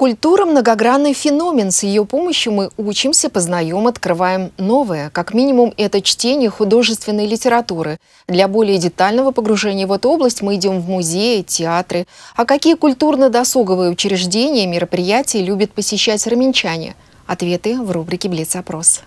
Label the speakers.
Speaker 1: Культура – многогранный феномен. С ее помощью мы учимся, познаем, открываем новое. Как минимум, это чтение художественной литературы. Для более детального погружения в эту область мы идем в музеи, театры. А какие культурно-досуговые учреждения, мероприятия любят посещать раменчане? Ответы в рубрике «Блиц-опрос».